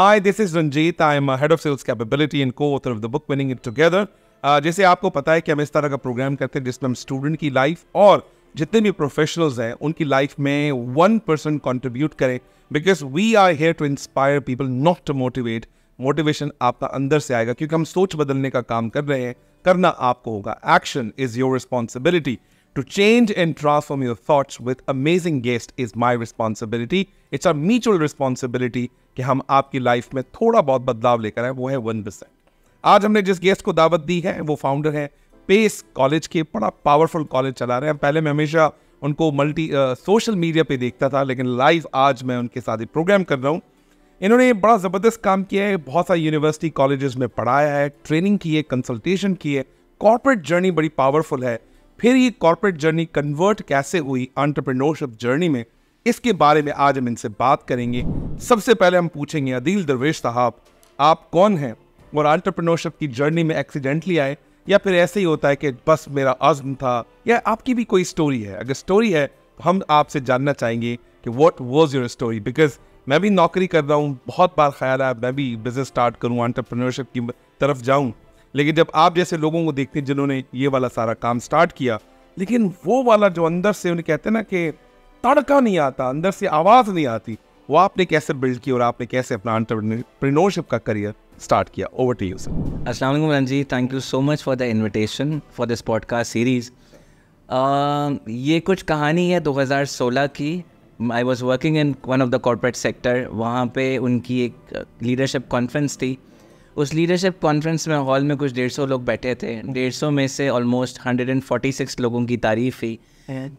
Hi this is Ranjit I am head of sales capability and coauthor of the book winning it together जैसे आपको पता है कि हम इस तरह का प्रोग्राम करते हैं जिसमें हम स्टूडेंट की लाइफ और जितने भी प्रोफेशनल्स हैं उनकी लाइफ में वन पर्सन कॉन्ट्रीब्यूट करें because we are here to inspire people not to motivate motivation आपका अंदर से आएगा क्योंकि हम सोच बदलने का काम कर रहे हैं करना आपको होगा action is your responsibility To change and transform your thoughts with amazing guests is my responsibility. It's a mutual responsibility कि हम आपकी लाइफ में थोड़ा बहुत बदलाव लेकर आए वो है वन परसेंट आज हमने जिस गेस्ट को दावत दी है वो फाउंडर है पेस कॉलेज के बड़ा पावरफुल कॉलेज चला रहे हैं पहले मैं हमेशा उनको मल्टी सोशल मीडिया पे देखता था लेकिन लाइव आज मैं उनके साथ एक प्रोग्राम कर रहा हूँ इन्होंने बड़ा ज़बरदस्त काम किया है बहुत सारी यूनिवर्सिटी कॉलेजेस में पढ़ाया है ट्रेनिंग की है कंसल्टेशन की है कॉरपोरेट जर्नी बड़ी पावरफुल है फिर ये कॉरपोरेट जर्नी कन्वर्ट कैसे हुई आंट्रप्रनोरशिप जर्नी में इसके बारे में आज हम इनसे बात करेंगे सबसे पहले हम पूछेंगे अदील दरवेश साहब आप कौन हैं और आंट्रप्रनोरशिप की जर्नी में एक्सीडेंटली आए या फिर ऐसे ही होता है कि बस मेरा आजम था या आपकी भी कोई स्टोरी है अगर स्टोरी है तो हम आपसे जानना चाहेंगे कि what was your story because मैं भी नौकरी कर रहा हूँ बहुत बार ख्याल आया मैं भी बिजनेस स्टार्ट करूँ आंट्रप्रनोरशिप की तरफ जाऊँ लेकिन जब आप जैसे लोगों को देखते हैं जिन्होंने ये वाला सारा काम स्टार्ट किया लेकिन वो वाला जो अंदर से उन्हें कहते हैं ना कि तड़का नहीं आता अंदर से आवाज़ नहीं आती वो आपने कैसे बिल्ड की और आपने कैसे अपना प्रिनोरशिप का करियर स्टार्ट किया ओवर टू यू सर अस्सलाम Ranjit thank you so much for the invitation for this podcast series ये कुछ कहानी है 2016 की I was working in one of the corporate sector वहाँ पे उनकी एक लीडरशिप कॉन्फ्रेंस थी उस लीडरशिप कॉन्फ्रेंस में हॉल में कुछ डेढ़ सौ लोग बैठे थे डेढ़ सौ में से almost hundred and forty six लोगों की तारीफ हुई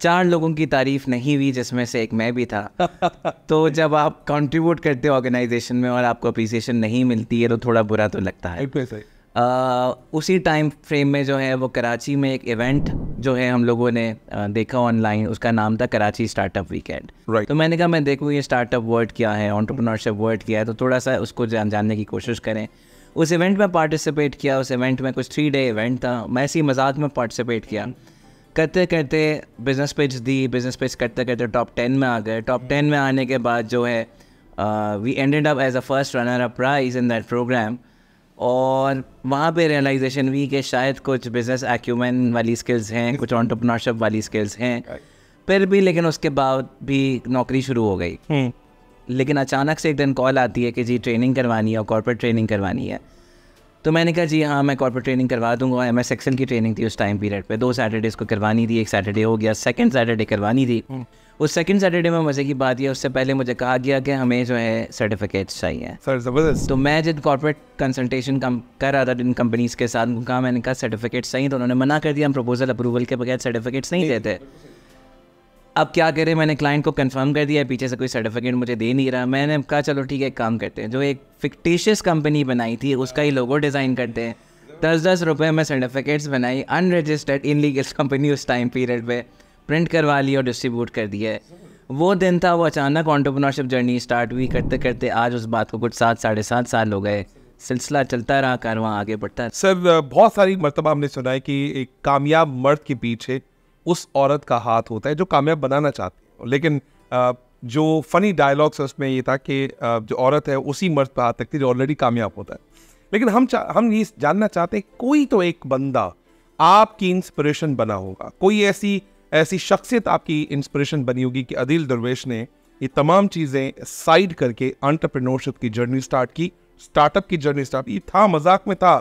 चार लोगों की तारीफ नहीं हुई जिसमें से एक मैं भी था तो जब आप कंट्रीब्यूट करते हो ऑर्गेनाइजेशन में और आपको अप्रिसिएशन नहीं मिलती है तो थोड़ा बुरा तो लगता है आ, उसी टाइम फ्रेम में जो है वो कराची में एक इवेंट जो है हम लोगों ने देखा ऑनलाइन उसका नाम था कराची स्टार्टअप वीकेंड right. तो मैंने कहा मैं देखूँ ये स्टार्टअप वर्ड क्या है ऑन्टरप्रनरशिप वर्ड क्या है तो थोड़ा सा उसको जान जानने की कोशिश करें उस इवेंट में पार्टिसिपेट किया उस इवेंट में कुछ थ्री डे इवेंट था मैं इसी मजाक में पार्टिसिपेट किया करते करते बिज़नेस पेज दी बिज़नेस पेज करते करते टॉप टेन में आ गए टॉप टेन में आने के बाद जो है we ended up as a first runner up prize in that program और वहाँ पे रियलाइजेशन हुई कि शायद कुछ बिज़नेस एक्यूमेन वाली स्किल्स हैं कुछ ऑन्टरप्रनरशिप वाली स्किल्स हैं फिर भी लेकिन उसके बाद भी नौकरी शुरू हो गई हम्म। लेकिन अचानक से एक दिन कॉल आती है कि जी ट्रेनिंग करवानी है और कॉर्पोरेट ट्रेनिंग करवानी है तो मैंने कहा जी हाँ मैं कॉर्पोरेट ट्रेनिंग करवा दूंगा एम एस की ट्रेनिंग थी उस टाइम पीरियड पे दो सैटरडेज़ को करवानी थी एक सैटरडे हो गया सेकंड सैटरडे करवानी थी हम्म। उस सेकंड सैटरडे में मज़े की बात यह उससे पहले मुझे कहा गया कि हमें जो है सर्टिफिकेट्स चाहिए सर ज़बरदस्त तो मैं जिन कॉर्पोरेट कंसल्टेशन कम कर रहा था इन कंपनीज़ के साथ कहा मैंने कहा सर्टिफिकेट्स चाहिए तो उन्होंने मना कर दिया हम प्रपोजल अप्रूवल के बगैर सर्टिफिकेट्स नहीं देते अब क्या करें मैंने क्लाइंट को कंफर्म कर दिया पीछे से कोई सर्टिफिकेट मुझे दे नहीं रहा मैंने कहा चलो ठीक है काम करते हैं जो एक फिक्टिशियस कंपनी बनाई थी उसका ही लोगो डिज़ाइन करते हैं दस दस रुपये में सर्टिफिकेट्स बनाई अनरजिस्टर्ड इन लीगल कंपनी उस टाइम पीरियड में प्रिंट करवा ली और डिस्ट्रीब्यूट कर दिया वो दिन था वो अचानक ऑन्टरप्रनरशिप जर्नी स्टार्ट हुई करते करते आज उस बात को कुछ सात साढ़े सात साल हो गए सिलसिला चलता रहा कारवा आगे बढ़ता सर बहुत सारी मरतबा हमने सुना है कि एक कामयाब मर्द के पीछे उस औरत का हाथ होता है जो कामयाब बनाना चाहती है लेकिन जो फ़नी डायलॉग्स उसमें ये था कि जो औरत है उसी मर्द पर हाथ रखती है जो ऑलरेडी कामयाब होता है लेकिन हम हम ये जानना चाहते हैं कोई तो एक बंदा आपकी इंस्पिरेशन बना होगा कोई ऐसी ऐसी शख्सियत आपकी इंस्पिरेशन बनी होगी कि अदिल दरवेश ने ये तमाम चीज़ें साइड करके अंटरप्रेनोरशिप की जर्नी स्टार्ट की स्टार्टअप की जर्नी स्टार्ट ये था मजाक में था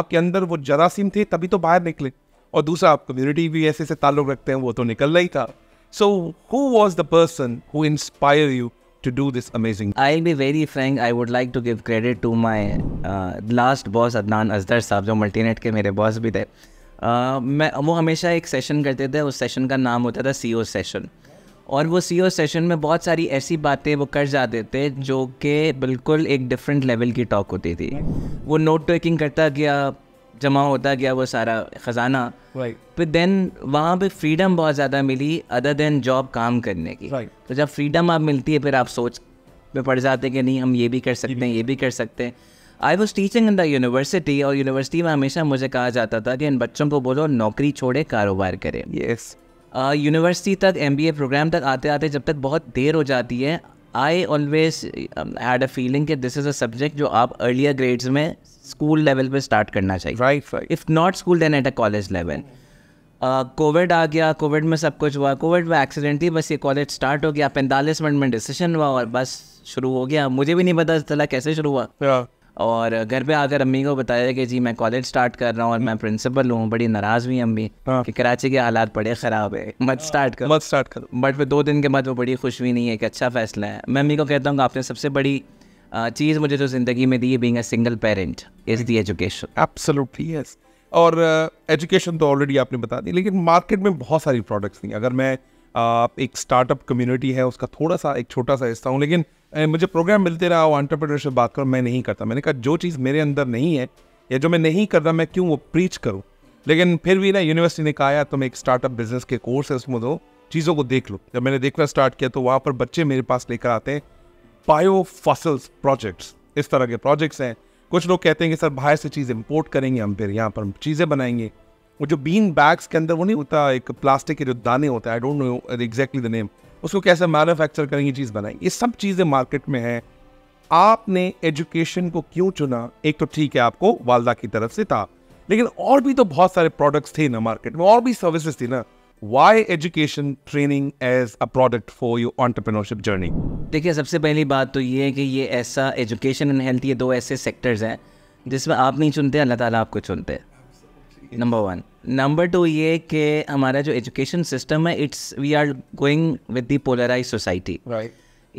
आपके अंदर वो जरासीम थे तभी तो बाहर निकले और दूसरा आप कम्युनिटी भी ऐसे से ताल्लुक़ रखते हैं वो तो निकल रही था so who was the person who inspire you to do this amazing I'll be very frank I would like to give credit to my uh, last boss Adnan साहब जो मल्टीनेट के मेरे बॉस भी थे uh, मैं वो हमेशा एक सेशन करते थे उस सेशन का नाम होता था सी ओ सेशन और वो सी ओ सेशन में बहुत सारी ऐसी बातें वो कर जाते थे जो कि बिल्कुल एक डिफरेंट लेवल की टॉक होती थी वो नोट टेकिंग करता गया जमा होता गया वो सारा ख़जाना फिर देन वहाँ पे फ्रीडम बहुत ज़्यादा मिली अदर देन जॉब काम करने की right. तो जब फ्रीडम आप मिलती है फिर आप सोच में पड़ जाते कि नहीं हम ये भी कर सकते हैं ये भी कर सकते हैं I was teaching in the university और यूनिवर्सिटी में हमेशा मुझे कहा जाता था कि इन बच्चों को बोलो नौकरी छोड़े कारोबार करें यस yes. यूनिवर्सिटी uh, तक एम प्रोग्राम तक आते आते जब तक बहुत देर हो जाती है I always had a feeling कि दिस इज़ अ सब्जेक्ट जो आप अर्लियर ग्रेड्स में स्कूल लेवल पे स्टार्ट करना चाहिए right right if not school then at a college level covid आ गया कोविड में सब कुछ हुआ कोविड में एक्सीडेंट ही बस ये कॉलेज स्टार्ट हो गया पैंतालीस मिनट में डिसीजन हुआ और बस शुरू हो गया मुझे भी नहीं पता चला कैसे शुरू हुआ yeah. और घर पे आकर अम्मी को बताया कि जी मैं कॉलेज स्टार्ट कर रहा हूँ और मैं प्रिंसिपल हूँ बड़ी नाराज़ हुई अम्मी हाँ। कि कराची के हालात बड़े ख़राब है मत स्टार्ट हाँ, कर मत स्टार्ट करो बट फिर दो दिन के बाद वो बड़ी खुश हुई नहीं है एक अच्छा फैसला है मैं अम्मी को कहता हूँ आपने सबसे बड़ी चीज़ मुझे जो ज़िंदगी में दी है being single parent is the education yes और एजुकेशन तो ऑलरेडी आपने बता दी लेकिन मार्केट में बहुत सारी प्रोडक्ट्स थी अगर मैं एक स्टार्टअप कम्युनिटी है उसका थोड़ा सा एक छोटा सा हिस्सा हूँ लेकिन मुझे प्रोग्राम मिलते रहा वो एंटरप्रेन्योरशिप बात करो मैं नहीं करता मैंने कहा जो चीज़ मेरे अंदर नहीं है या जो मैं नहीं कर रहा मैं क्यों वो प्रीच करूँ लेकिन फिर भी ना यूनिवर्सिटी ने कहा तुम एक स्टार्टअप बिजनेस के कोर्स है उसमें दो तो चीज़ों को देख लो जब मैंने देखना स्टार्ट किया तो वहाँ पर बच्चे मेरे पास लेकर आते हैं बायो फसल्स प्रोजेक्ट्स इस तरह के प्रोजेक्ट्स हैं कुछ लोग कहते हैं कि सर बाहर से चीज़ इम्पोर्ट करेंगे हम फिर यहाँ पर हम चीज़ें बनाएंगे वो जो बीन बैग्स के अंदर वो नहीं होता एक प्लास्टिक के जो दाने होते हैं I don't know exactly the name उसको कैसे मैनुफैक्चर करेंगे चीज़ बनाएंगे ये सब चीज़ें मार्केट में हैं आपने एजुकेशन को क्यों चुना एक तो ठीक है आपको वालदा की तरफ से था लेकिन और भी तो बहुत सारे प्रोडक्ट्स थे ना मार्केट में और भी सर्विसेज थी ना why education training as a product for you entrepreneurship journey देखिए सबसे पहली बात तो ये है कि ये ऐसा एजुकेशन एंड हेल्थ ये दो ऐसे सेक्टर्स हैं जिसमें आप नहीं चुनते अल्लाह ताला आपको चुनते हैं नंबर वन नंबर टू ये कि हमारा जो एजुकेशन सिस्टम है it's we are going with the polarize society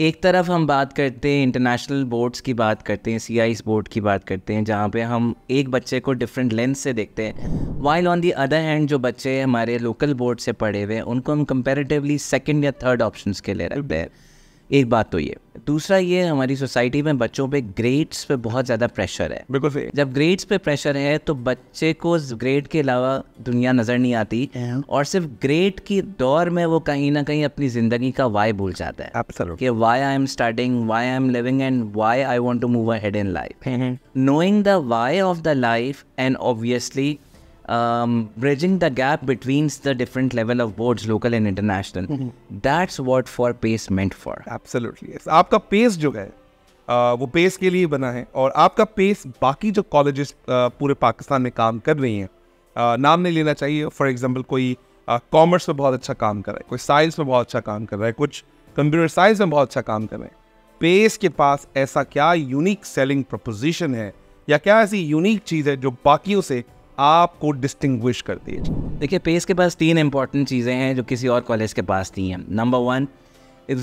एक तरफ हम बात करते हैं इंटरनेशनल बोर्ड्स की बात करते हैं सी आई बोर्ड की बात करते हैं जहाँ पे हम एक बच्चे को डिफरेंट लेंस से देखते हैं while on the other hand जो बच्चे हमारे लोकल बोर्ड से पढ़े हुए हैं उनको हम कंपेरेटिवली सेकेंड या थर्ड ऑप्शन के लिए रखते हैं एक बात तो ये दूसरा ये हमारी सोसाइटी में बच्चों पे ग्रेड्स पे बहुत ज़्यादा प्रेशर है बिल्कुल सही जब ग्रेड्स पे प्रेशर है तो बच्चे को ग्रेड के अलावा दुनिया नज़र नहीं आती हाँ। और सिर्फ ग्रेड की दौर में वो कहीं ना कहीं अपनी ज़िंदगी का वाई भूल जाता है Absolutely. कि why I am starting why I am living and why I want to move in life knowing the why of the life and obviously um, bridging the gap between the different level of boards, local and international. Mm-hmm. That's what for pace meant for. Absolutely. Yes. आपका pace जो है वो pace के लिए बना है और आपका पेस बाकी जो कॉलेजेस पूरे पाकिस्तान में काम कर रही हैं नाम नहीं लेना चाहिए फॉर एग्जांपल कोई कॉमर्स में बहुत अच्छा काम कर रहा है कोई साइंस में बहुत अच्छा काम कर रहा है कुछ कंप्यूटर साइंस में बहुत अच्छा काम कर रहे हैं पेस के पास ऐसा क्या यूनिक सेलिंग प्रपोजिशन है या क्या ऐसी यूनिक चीज़ है जो बाकियों से आपको डिस्टिंग्विश कर दिए देखिए पेस के पास तीन इंपॉर्टेंट चीज़ें हैं जो किसी और कॉलेज के पास नहीं हैं number one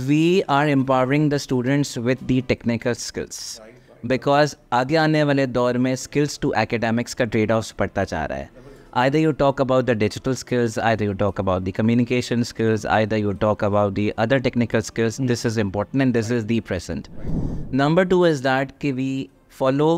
we are empowering the students with the technical skills because आगे आने वाले दौर में स्किल्स टू एकेडमिक्स का ट्रेड ऑफ पड़ता जा रहा है I do you talk about the digital skills I do you talk about the communication skills I do you talk about the other technical skills this is important and this is the present number two is that कि we follow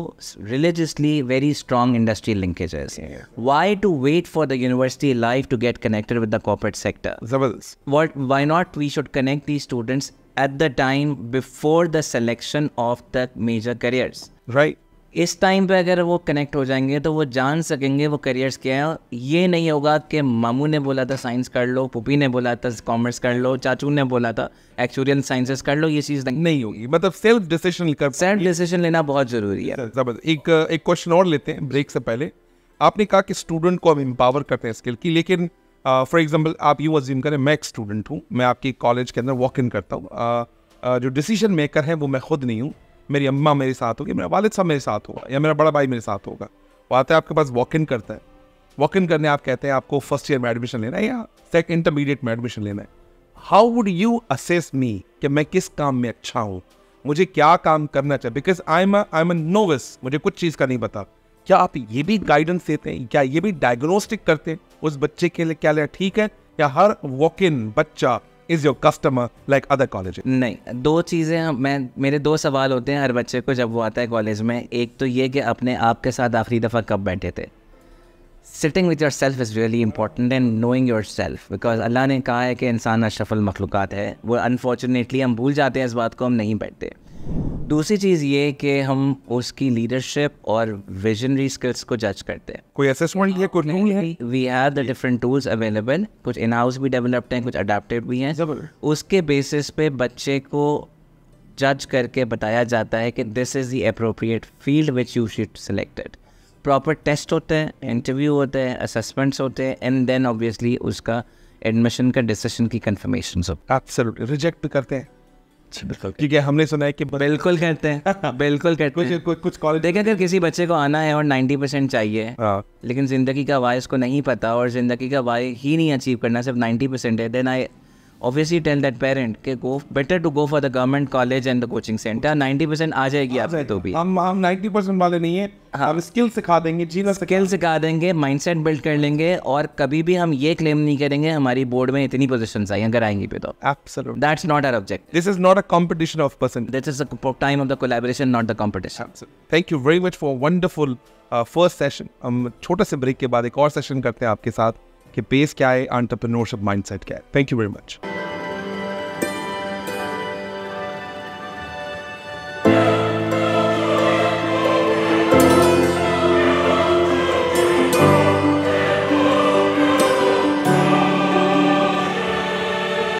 religiously very strong industry linkages. Yeah. Why to wait for the university life to get connected with the corporate sector? Zabals. What? Why not? We should connect these students at the time before the selection of the major careers. Right. इस time पे अगर वो connect हो जाएंगे तो वो जान सकेंगे वो करियर्स क्या है ये नहीं होगा कि मामू ने बोला था साइंस कर लो पुपी ने बोला था कॉमर्स कर लो चाचू ने बोला था एक्चुरियल साइंसेस कर लो ये चीज़ नहीं होगी मतलब सेल्फ डिसीजन कर सेल्फ डिसीजन लेना बहुत ज़रूरी है जबरदस्त एक एक क्वेश्चन और लेते हैं ब्रेक से पहले आपने कहा कि स्टूडेंट को हम एम्पावर करते हैं स्किल की लेकिन फॉर uh, एग्जाम्पल आप यू अज्यूम करें मैं एक स्टूडेंट हूँ मैं आपकी कॉलेज के अंदर वॉक इन करता हूँ uh, uh, जो डिसीजन मेकर है वो मैं खुद नहीं हूँ मेरी अम्मा मेरे साथ होगी मेरा वालिद साहब मेरे साथ होगा या मेरा बड़ा भाई मेरे साथ होगा वो आते हैं आपके पास वॉक इन करता है वॉक इन करने आप कहते हैं आपको फर्स्ट ईयर में एडमिशन लेना है या सेकंड इंटरमीडिएट में एडमिशन लेना है how would you assess me कि मैं किस काम में अच्छा हूँ मुझे क्या काम करना चाहिए because I am I am novice मुझे कुछ चीज़ का नहीं पता क्या आप ये भी गाइडेंस देते हैं क्या ये भी डायग्नोस्टिक करते हैं उस बच्चे के लिए क्या ठीक है या हर वॉक इन बच्चा is your customer like other college नहीं दो चीज़ें मैं मेरे दो सवाल होते हैं हर बच्चे को जब वो आता है कॉलेज में एक तो ये कि अपने आप के साथ आखिरी दफ़ा कब बैठे थे sitting with yourself is really important and knowing yourself because Allah ने कहा है कि इंसान अशफल मखलूक है वो अनफॉर्चुनेटली हम भूल जाते हैं इस बात को हम नहीं बैठते दूसरी चीज़ ये कि हम उसकी लीडरशिप और विजनरी स्किल्स को जज करते हैं कोई असेसमेंट या कुछ नहीं है we have the different tools available कुछ इन हाउस भी डेवलप्ड हैं कुछ अडाप्टेड भी हैं उसके बेसिस पे बच्चे को जज करके बताया जाता है कि this is the appropriate field which you should selected proper test होते हैं इंटरव्यू होते हैं असेसमेंट्स होते हैं एंड देन ऑब्वियसली उसका एडमिशन का डिसीशन की कन्फर्मेशन सब रिजेक्ट भी करते हैं क्योंकि हमने सुना है कि बिल्कुल कहते हैं बिल्कुल कहते हैं कुछ कुछ कॉलेज देखें अगर किसी बच्चे को आना है और 90 परसेंट चाहिए हाँ। लेकिन जिंदगी का वाय उसको नहीं पता और जिंदगी का वाय ही नहीं अचीव करना सिर्फ 90 परसेंट है then I obviously tell that parent के go better to go for the government college and the coaching centre ninety percent आ जाएगी आप तो भी हम हम नाइन्टी परसेंट वाले नहीं है हाँ हम स्किल सिखा देंगे जीना स्किल सिखा देंगे माइंडसेट बिल्ड कर लेंगे और कभी भी हम ये क्लेम नहीं करेंगे हमारी बोर्ड में इतनी पोजिशन आई अगर आएंगी पे तो that's not our object this is not a competition of person this is time of the collaboration not the competition thank you very much for wonderful first session हम छोटे से ब्रेक के बाद एक और सेशन करते हैं आपके साथ कि बेस क्या है एंटरप्रेन्योरशिप माइंडसेट क्या है थैंक यू वेरी मच